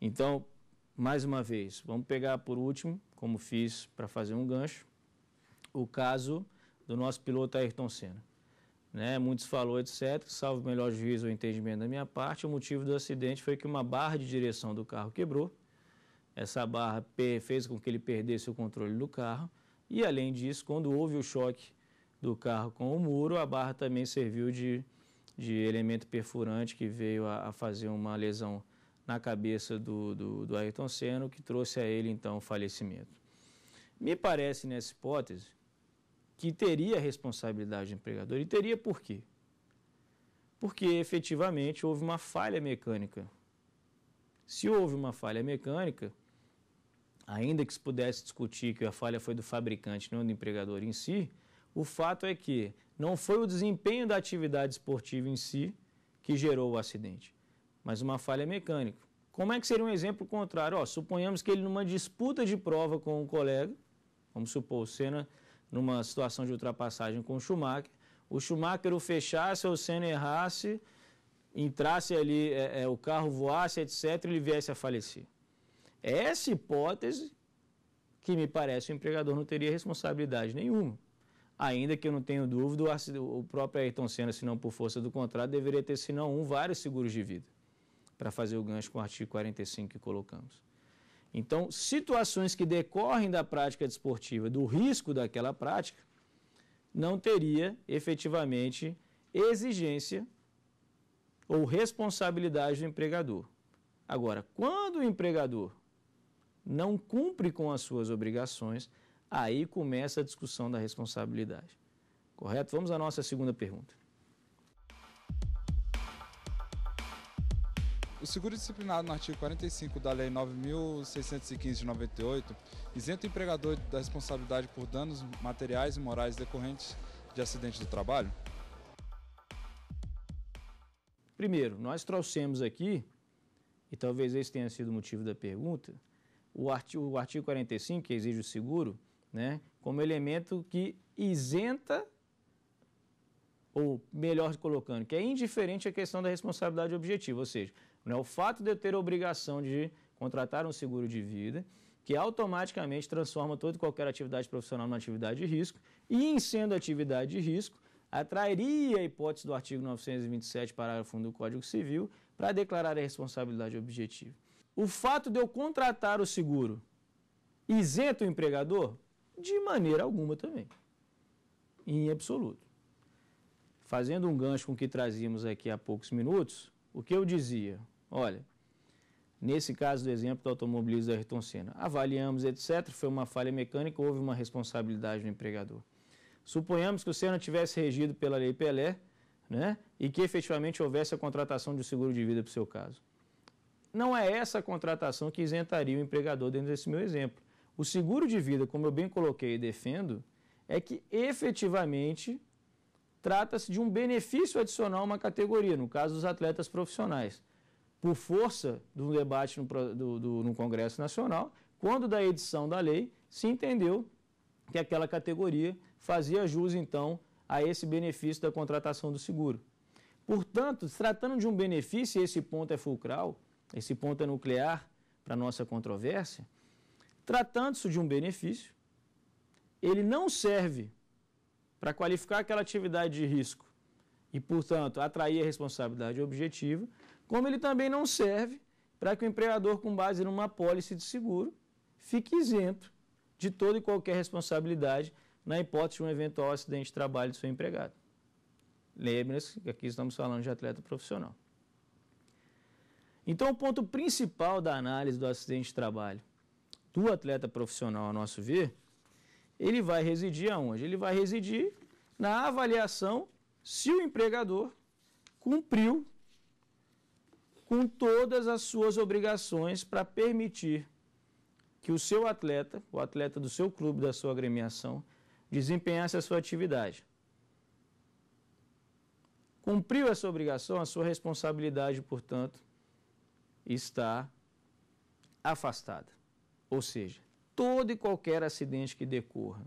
S1: Então, mais uma vez, vamos pegar por último, como fiz para fazer um gancho, o caso do nosso piloto Ayrton Senna. Né? Muitos falou, etc., salvo o melhor juízo ou entendimento da minha parte, o motivo do acidente foi que uma barra de direção do carro quebrou, essa barra fez com que ele perdesse o controle do carro, e além disso, quando houve o choque do carro com o muro, a barra também serviu de, de elemento perfurante que veio a, a fazer uma lesão na cabeça do, do, do Ayrton Senna, que trouxe a ele então o falecimento. Me parece, nessa hipótese, que teria responsabilidade do empregador. E teria por quê? Porque efetivamente houve uma falha mecânica. Se houve uma falha mecânica, ainda que se pudesse discutir que a falha foi do fabricante, não do empregador em si, o fato é que não foi o desempenho da atividade esportiva em si que gerou o acidente mas uma falha é mecânica. Como é que seria um exemplo contrário? Ó, suponhamos que ele, numa disputa de prova com um colega, vamos supor, o Senna, numa situação de ultrapassagem com o Schumacher, o Schumacher o fechasse, o Senna errasse, entrasse ali, é, é, o carro voasse, etc., ele viesse a falecer. É essa hipótese, que me parece, o empregador não teria responsabilidade nenhuma. Ainda que eu não tenho dúvida, o próprio Ayrton Senna, se não por força do contrato, deveria ter, se não um, vários seguros de vida para fazer o gancho com o artigo 45 que colocamos. Então, situações que decorrem da prática desportiva, do risco daquela prática, não teria efetivamente exigência ou responsabilidade do empregador. Agora, quando o empregador não cumpre com as suas obrigações, aí começa a discussão da responsabilidade. Correto? Vamos à nossa segunda pergunta. O seguro disciplinado no artigo 45 da Lei 9.615 de 98 isenta o empregador da responsabilidade por danos materiais e morais decorrentes de acidente do trabalho? Primeiro, nós trouxemos aqui, e talvez esse tenha sido o motivo da pergunta, o artigo, o artigo 45, que exige o seguro, né, como elemento que isenta ou melhor colocando, que é indiferente à questão da responsabilidade objetiva, ou seja, né? O fato de eu ter a obrigação de contratar um seguro de vida, que automaticamente transforma toda e qualquer atividade profissional numa atividade de risco, e em sendo atividade de risco, atrairia a hipótese do artigo 927, parágrafo 1 do Código Civil, para declarar a responsabilidade objetiva. O fato de eu contratar o seguro isenta o empregador? De maneira alguma também. Em absoluto. Fazendo um gancho com o que trazíamos aqui há poucos minutos, o que eu dizia? Olha, nesse caso do exemplo do automobilista Ayrton Senna, avaliamos, etc., foi uma falha mecânica, houve uma responsabilidade do empregador. Suponhamos que o Senna tivesse regido pela Lei Pelé, né, e que efetivamente houvesse a contratação de um seguro de vida para o seu caso. Não é essa contratação que isentaria o empregador dentro desse meu exemplo. O seguro de vida, como eu bem coloquei e defendo, é que efetivamente trata-se de um benefício adicional a uma categoria, no caso dos atletas profissionais por força do debate no, do, do, no Congresso Nacional, quando da edição da lei, se entendeu que aquela categoria fazia jus, então, a esse benefício da contratação do seguro. Portanto, se tratando de um benefício, e esse ponto é fulcral, esse ponto é nuclear para a nossa controvérsia, tratando-se de um benefício, ele não serve para qualificar aquela atividade de risco e, portanto, atrair a responsabilidade objetiva, como ele também não serve para que o empregador, com base numa apólice de seguro, fique isento de toda e qualquer responsabilidade na hipótese de um eventual acidente de trabalho do seu empregado. Lembre-se que aqui estamos falando de atleta profissional. Então, o ponto principal da análise do acidente de trabalho do atleta profissional, a nosso ver, ele vai residir aonde? Ele vai residir na avaliação se o empregador cumpriu com todas as suas obrigações para permitir que o seu atleta, o atleta do seu clube, da sua agremiação, desempenhasse a sua atividade. Cumpriu essa obrigação, a sua responsabilidade, portanto, está afastada. Ou seja, todo e qualquer acidente que decorra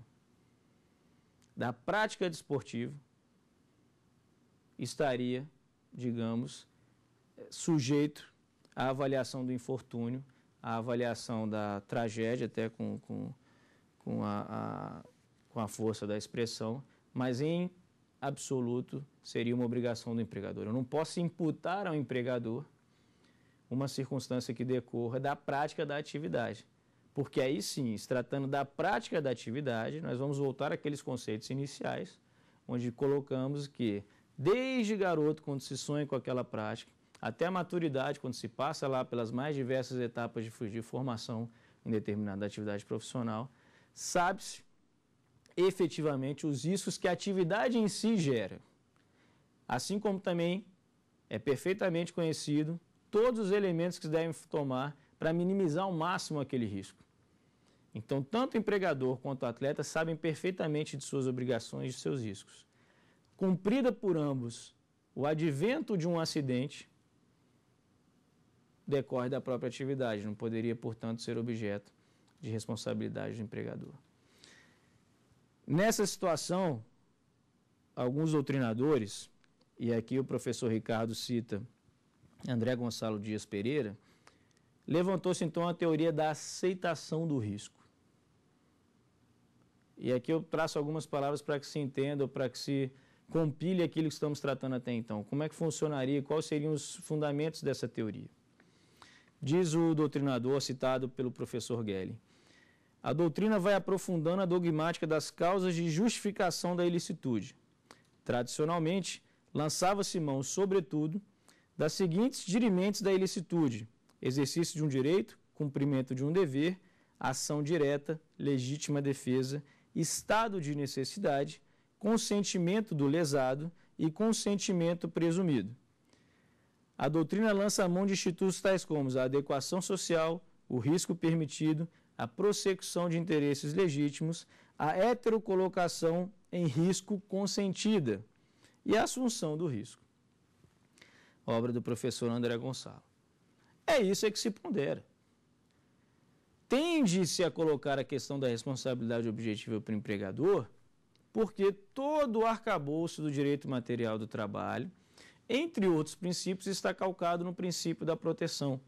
S1: da prática desportiva estaria, digamos, sujeito à avaliação do infortúnio, à avaliação da tragédia, até com, com, com, a, a, com a força da expressão, mas em absoluto seria uma obrigação do empregador. Eu não posso imputar ao empregador uma circunstância que decorra da prática da atividade. Porque aí sim, se tratando da prática da atividade, nós vamos voltar àqueles conceitos iniciais, onde colocamos que desde garoto, quando se sonha com aquela prática, até a maturidade, quando se passa lá pelas mais diversas etapas de, fugir formação em determinada atividade profissional, sabe-se efetivamente os riscos que a atividade em si gera. Assim como também é perfeitamente conhecido todos os elementos que se devem tomar para minimizar ao máximo aquele risco. Então, tanto o empregador quanto o atleta sabem perfeitamente de suas obrigações e de seus riscos. Cumprida por ambos o advento de um acidente, decorre da própria atividade, não poderia, portanto, ser objeto de responsabilidade do empregador. Nessa situação, alguns doutrinadores, e aqui o professor Ricardo cita André Gonçalo Dias Pereira, levantou-se então a teoria da aceitação do risco. E aqui eu traço algumas palavras para que se entenda, para que se compile aquilo que estamos tratando até então. Como é que funcionaria? Quais seriam os fundamentos dessa teoria? Diz o doutrinador citado pelo professor Gelli. A doutrina vai aprofundando a dogmática das causas de justificação da ilicitude. Tradicionalmente, lançava-se mão, sobretudo, das seguintes dirimentes da ilicitude: exercício de um direito, cumprimento de um dever, ação direta, legítima defesa, estado de necessidade, consentimento do lesado e consentimento presumido. A doutrina lança a mão de institutos tais como a adequação social, o risco permitido, a prossecução de interesses legítimos, a heterocolocação em risco consentida e a assunção do risco. Obra do professor André Gonçalo. É isso é que se pondera. Tende-se a colocar a questão da responsabilidade objetiva para o empregador, porque todo o arcabouço do direito material do trabalho – entre outros princípios, está calcado no princípio da proteção,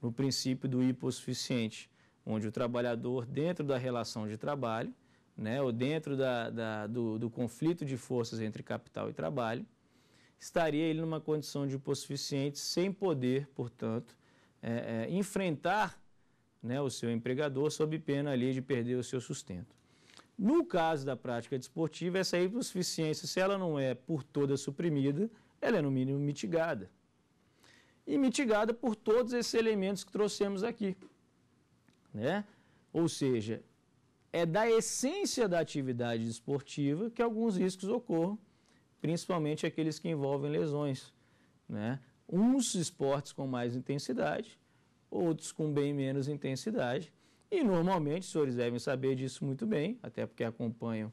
S1: no princípio do hipossuficiente, onde o trabalhador, dentro da relação de trabalho, né, ou dentro da, da, do, do conflito de forças entre capital e trabalho, estaria ele numa condição de hipossuficiente, sem poder, portanto, é, é, enfrentar né, o seu empregador sob pena ali de perder o seu sustento. No caso da prática desportiva, essa hipossuficiência, se ela não é por toda suprimida, ela é no mínimo mitigada. E mitigada por todos esses elementos que trouxemos aqui. Né? Ou seja, é da essência da atividade esportiva que alguns riscos ocorram, principalmente aqueles que envolvem lesões. Né? Uns esportes com mais intensidade, outros com bem menos intensidade. E normalmente, os senhores devem saber disso muito bem, até porque acompanham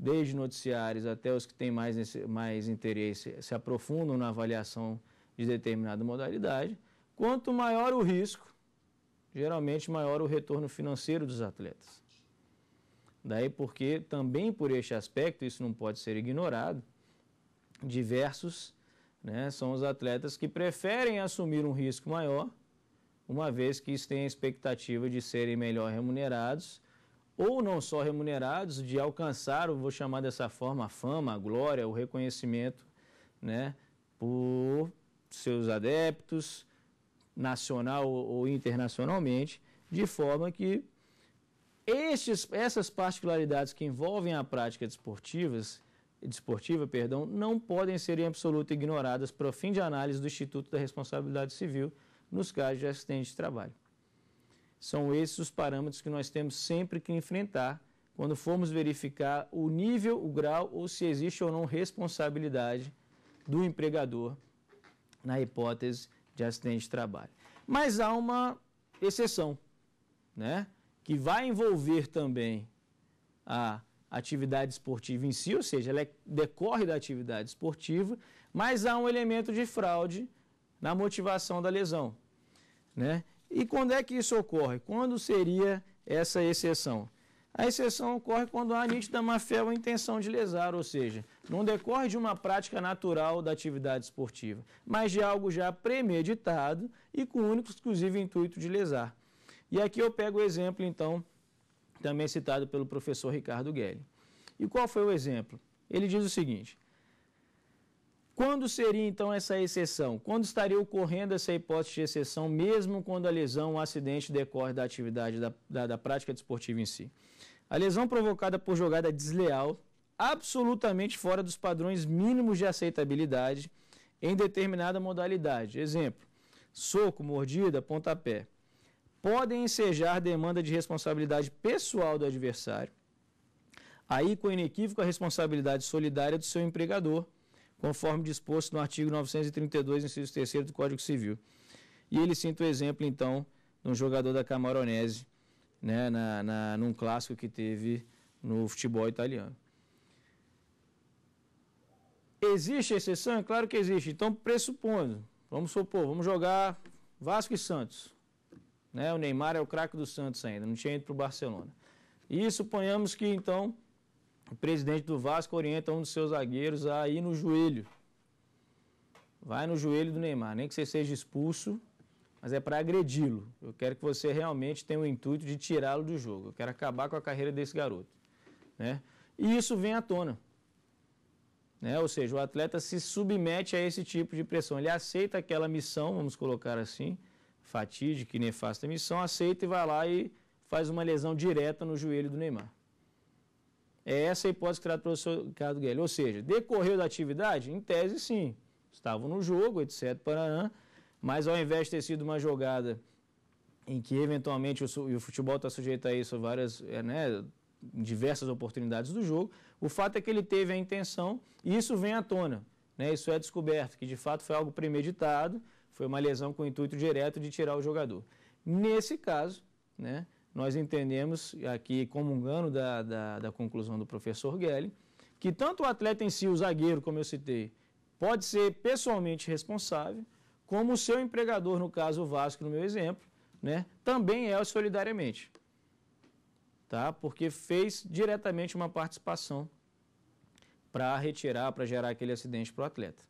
S1: desde noticiários até os que têm mais, mais interesse, se aprofundam na avaliação de determinada modalidade. Quanto maior o risco, geralmente maior o retorno financeiro dos atletas. Daí porque, também por este aspecto, isso não pode ser ignorado, diversos né, são os atletas que preferem assumir um risco maior, uma vez que isso tem a expectativa de serem melhor remunerados ou não só remunerados, de alcançar, vou chamar dessa forma, a fama, a glória, o reconhecimento, né, por seus adeptos, nacional ou internacionalmente, de forma que estes, essas particularidades que envolvem a prática desportivas, desportiva, perdão, não podem ser em absoluto ignoradas para o fim de análise do Instituto da Responsabilidade Civil nos casos de acidente de trabalho. São esses os parâmetros que nós temos sempre que enfrentar quando formos verificar o nível, o grau ou se existe ou não responsabilidade do empregador na hipótese de acidente de trabalho. Mas há uma exceção, né? que vai envolver também a atividade esportiva em si, ou seja, ela é, decorre da atividade esportiva, mas há um elemento de fraude na motivação da lesão. Né? E quando é que isso ocorre? Quando seria essa exceção? A exceção ocorre quando há nítida má-fé ou intenção de lesar, ou seja, não decorre de uma prática natural da atividade esportiva, mas de algo já premeditado e com o único exclusivo intuito de lesar. E aqui eu pego o exemplo, então, também citado pelo professor Ricardo Guelli. E qual foi o exemplo? Ele diz o seguinte: quando seria então essa exceção? Quando estaria ocorrendo essa hipótese de exceção, mesmo quando a lesão ou acidente decorre da atividade da, da, da prática desportiva em si? A lesão provocada por jogada desleal, absolutamente fora dos padrões mínimos de aceitabilidade em determinada modalidade. Exemplo, soco, mordida, pontapé. Podem ensejar demanda de responsabilidade pessoal do adversário, aí com a responsabilidade solidária do seu empregador conforme disposto no artigo 932, inciso 3 do Código Civil. E ele cita o exemplo, então, de um jogador da Camaronese, né, na, na, num clássico que teve no futebol italiano. Existe exceção? Claro que existe. Então, pressupondo, vamos supor, vamos jogar Vasco e Santos. Né? O Neymar é o craque do Santos ainda, não tinha ido para o Barcelona. E suponhamos que, então, o presidente do Vasco orienta um dos seus zagueiros a ir no joelho. Vai no joelho do Neymar, nem que você seja expulso, mas é para agredi-lo. Eu quero que você realmente tenha o intuito de tirá-lo do jogo. Eu quero acabar com a carreira desse garoto. Né? E isso vem à tona. Né? Ou seja, o atleta se submete a esse tipo de pressão. Ele aceita aquela missão, vamos colocar assim, fatídica e nefasta missão, aceita e vai lá e faz uma lesão direta no joelho do Neymar. É essa a hipótese criada pelo professor Ricardo Guelli. Ou seja, decorreu da atividade? Em tese, sim. Estavam no jogo, etc. Paranã, mas ao invés de ter sido uma jogada em que eventualmente o, o futebol está sujeito a isso várias, é, né, diversas oportunidades do jogo, o fato é que ele teve a intenção e isso vem à tona. Né, isso é descoberto, que de fato foi algo premeditado, foi uma lesão com o intuito direto de tirar o jogador. Nesse caso, né, nós entendemos aqui, comungando da, da, da conclusão do professor Gelli, que tanto o atleta em si, o zagueiro, como eu citei, pode ser pessoalmente responsável, como o seu empregador, no caso o Vasco, no meu exemplo, né, também é solidariamente. Tá? Porque fez diretamente uma participação para retirar, para gerar aquele acidente para o atleta.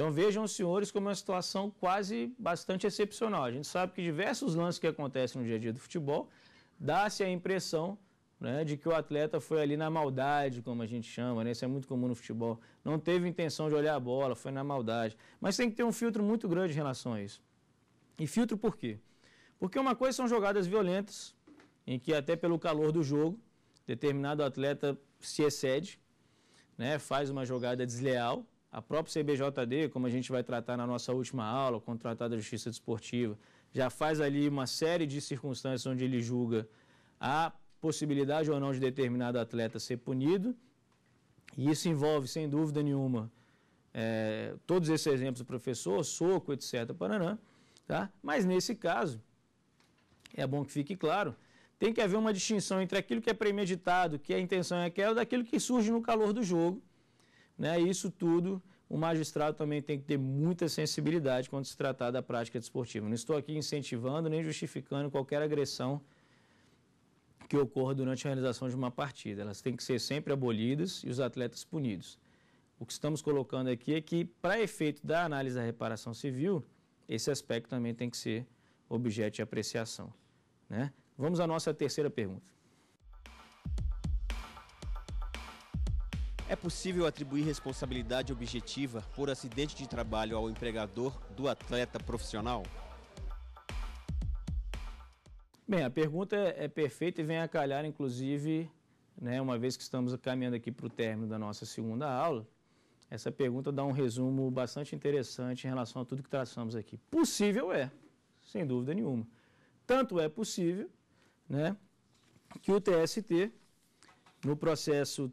S1: Então vejam, senhores, como é uma situação quase bastante excepcional. A gente sabe que diversos lances que acontecem no dia a dia do futebol dá-se a impressão né, de que o atleta foi ali na maldade, como a gente chama, né, isso é muito comum no futebol. Não teve intenção de olhar a bola, foi na maldade. Mas tem que ter um filtro muito grande em relação a isso. E filtro por quê? Porque uma coisa são jogadas violentas, em que até pelo calor do jogo, determinado atleta se excede, né, faz uma jogada desleal, a própria CBJD, como a gente vai tratar na nossa última aula, com o da Justiça Desportiva, já faz ali uma série de circunstâncias onde ele julga a possibilidade ou não de determinado atleta ser punido. E isso envolve, sem dúvida nenhuma, é, todos esses exemplos do professor, soco, etc. Paranã, tá? Mas nesse caso, é bom que fique claro, tem que haver uma distinção entre aquilo que é premeditado, que a intenção é aquela, daquilo que surge no calor do jogo, né? Isso tudo o magistrado também tem que ter muita sensibilidade quando se tratar da prática desportiva. Não estou aqui incentivando nem justificando qualquer agressão que ocorra durante a realização de uma partida. Elas têm que ser sempre abolidas e os atletas punidos. O que estamos colocando aqui é que, para efeito da análise da reparação civil, esse aspecto também tem que ser objeto de apreciação. Né? Vamos à nossa terceira pergunta. É possível atribuir responsabilidade objetiva por acidente de trabalho ao empregador do atleta profissional? Bem, a pergunta é, é perfeita e vem a calhar, inclusive, né, uma vez que estamos caminhando aqui para o término da nossa segunda aula, essa pergunta dá um resumo bastante interessante em relação a tudo que traçamos aqui. Possível é, sem dúvida nenhuma. Tanto é possível né, que o TST no processo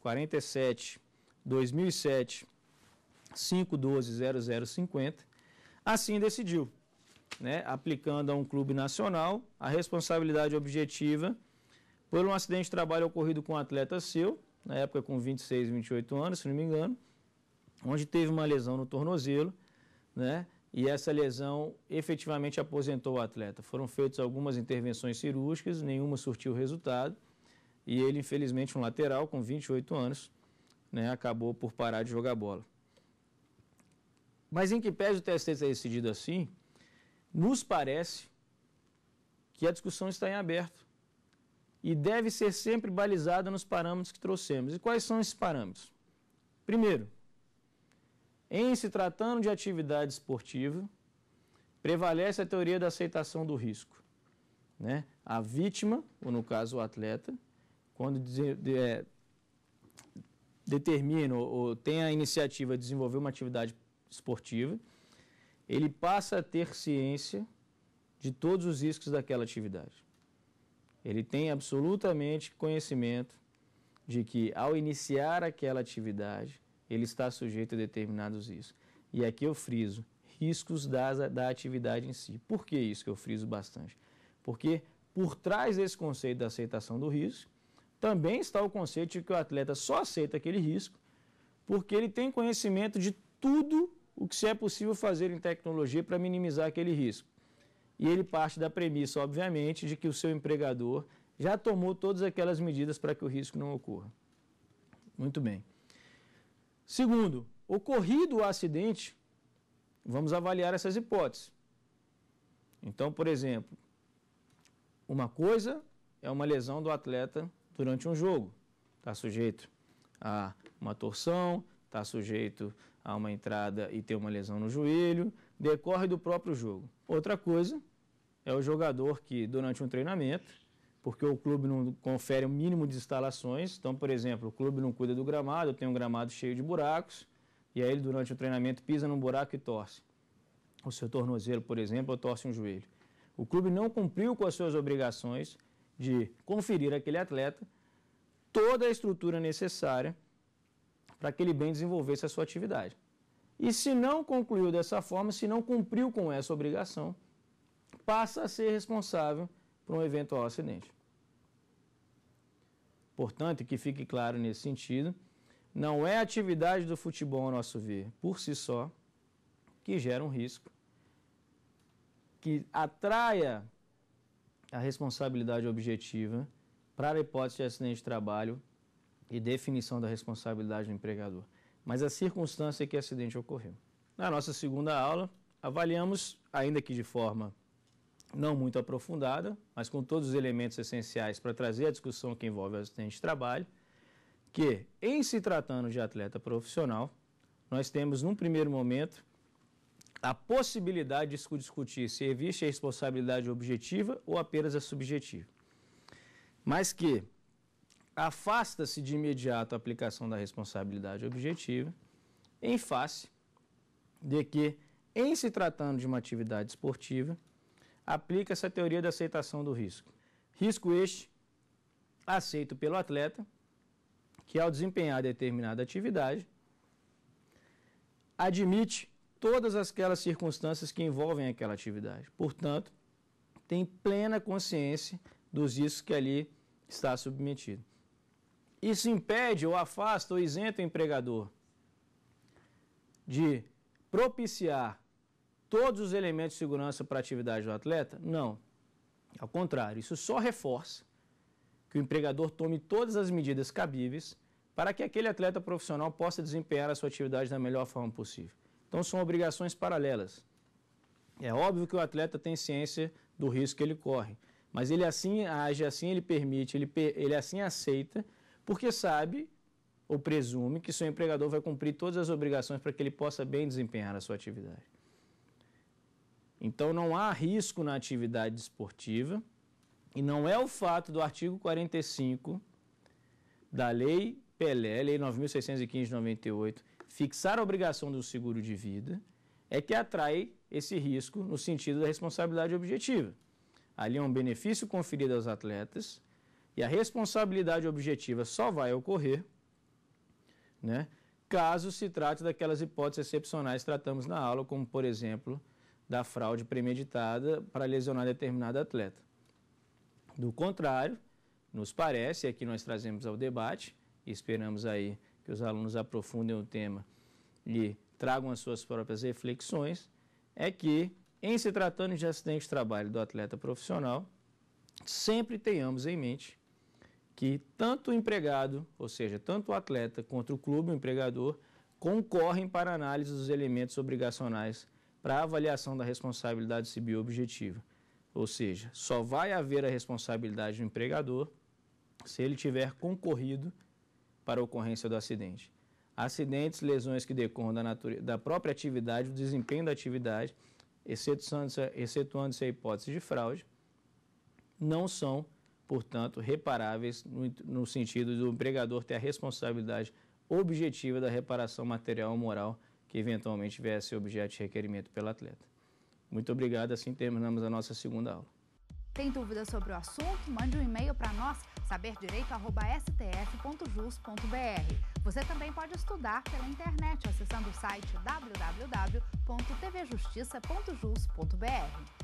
S1: 39360047-2007-512-0050, assim decidiu, né, aplicando a um clube nacional a responsabilidade objetiva por um acidente de trabalho ocorrido com um atleta seu, na época com 26, 28 anos, se não me engano, onde teve uma lesão no tornozelo, né, e essa lesão efetivamente aposentou o atleta. Foram feitas algumas intervenções cirúrgicas, nenhuma surtiu resultado, e ele, infelizmente, um lateral com 28 anos, né, acabou por parar de jogar bola. Mas em que pese o TST ter decidido assim, nos parece que a discussão está em aberto e deve ser sempre balizada nos parâmetros que trouxemos. E quais são esses parâmetros? Primeiro, em se tratando de atividade esportiva, prevalece a teoria da aceitação do risco. Né? A vítima, ou no caso o atleta, quando de, de, é, determina ou, ou tem a iniciativa de desenvolver uma atividade esportiva, ele passa a ter ciência de todos os riscos daquela atividade. Ele tem absolutamente conhecimento de que, ao iniciar aquela atividade, ele está sujeito a determinados riscos. E aqui eu friso, riscos da, da atividade em si. Por que isso que eu friso bastante? Porque por trás desse conceito da aceitação do risco, também está o conceito de que o atleta só aceita aquele risco porque ele tem conhecimento de tudo o que se é possível fazer em tecnologia para minimizar aquele risco. E ele parte da premissa, obviamente, de que o seu empregador já tomou todas aquelas medidas para que o risco não ocorra. Muito bem. Segundo, ocorrido o acidente, vamos avaliar essas hipóteses. Então, por exemplo, uma coisa é uma lesão do atleta durante um jogo. Está sujeito a uma torção, está sujeito a uma entrada e ter uma lesão no joelho, decorre do próprio jogo. Outra coisa é o jogador que, durante um treinamento, porque o clube não confere o mínimo de instalações. Então, por exemplo, o clube não cuida do gramado, eu tenho um gramado cheio de buracos, e aí ele, durante o treinamento, pisa num buraco e torce. O seu tornozelo, por exemplo, ou torce um joelho. O clube não cumpriu com as suas obrigações de conferir àquele atleta toda a estrutura necessária para que ele bem desenvolvesse a sua atividade. E se não concluiu dessa forma, se não cumpriu com essa obrigação, passa a ser responsável por um eventual acidente. Portanto, que fique claro nesse sentido, não é a atividade do futebol, ao nosso ver, por si só, que gera um risco, que atraia a responsabilidade objetiva para a hipótese de acidente de trabalho e definição da responsabilidade do empregador, mas a circunstância em que o acidente ocorreu. Na nossa segunda aula, avaliamos, ainda que de forma não muito aprofundada, mas com todos os elementos essenciais para trazer a discussão que envolve o assistente de trabalho, que, em se tratando de atleta profissional, nós temos, num primeiro momento, a possibilidade de discutir se existe a responsabilidade objetiva ou apenas a subjetiva. Mas que afasta-se de imediato a aplicação da responsabilidade objetiva, em face de que, em se tratando de uma atividade esportiva, aplica essa teoria da aceitação do risco. Risco este aceito pelo atleta, que ao desempenhar determinada atividade, admite todas aquelas circunstâncias que envolvem aquela atividade. Portanto, tem plena consciência dos riscos que ali está submetido. Isso impede ou afasta ou isenta o empregador de propiciar todos os elementos de segurança para a atividade do atleta? Não. Ao contrário, isso só reforça que o empregador tome todas as medidas cabíveis para que aquele atleta profissional possa desempenhar a sua atividade da melhor forma possível. Então, são obrigações paralelas. É óbvio que o atleta tem ciência do risco que ele corre, mas ele assim age, assim ele permite, ele, ele assim aceita, porque sabe ou presume que seu empregador vai cumprir todas as obrigações para que ele possa bem desempenhar a sua atividade. Então não há risco na atividade esportiva e não é o fato do artigo 45 da Lei Pelé, Lei 9615 de 98, fixar a obrigação do seguro de vida, é que atrai esse risco no sentido da responsabilidade objetiva. Ali é um benefício conferido aos atletas e a responsabilidade objetiva só vai ocorrer, né, caso se trate daquelas hipóteses excepcionais que tratamos na aula, como por exemplo, da fraude premeditada para lesionar determinado atleta. Do contrário, nos parece, e aqui nós trazemos ao debate, e esperamos aí que os alunos aprofundem o tema e tragam as suas próprias reflexões, é que, em se tratando de acidente de trabalho do atleta profissional, sempre tenhamos em mente que tanto o empregado, ou seja, tanto o atleta quanto o clube, o empregador, concorrem para análise dos elementos obrigacionais para avaliação da responsabilidade civil objetiva. Ou seja, só vai haver a responsabilidade do empregador se ele tiver concorrido para a ocorrência do acidente. Acidentes, lesões que decorram da, natureza, da própria atividade, do desempenho da atividade, excetuando-se a hipótese de fraude, não são, portanto, reparáveis no, no sentido do empregador ter a responsabilidade objetiva da reparação material ou moral que eventualmente viesse objeto de requerimento pelo atleta. Muito obrigado, assim terminamos a nossa segunda aula. Tem dúvidas sobre o assunto? Mande um e-mail para nós, saberdireito.stf.jus.br. Você também pode estudar pela internet acessando o site www.tvjustiça.jus.br.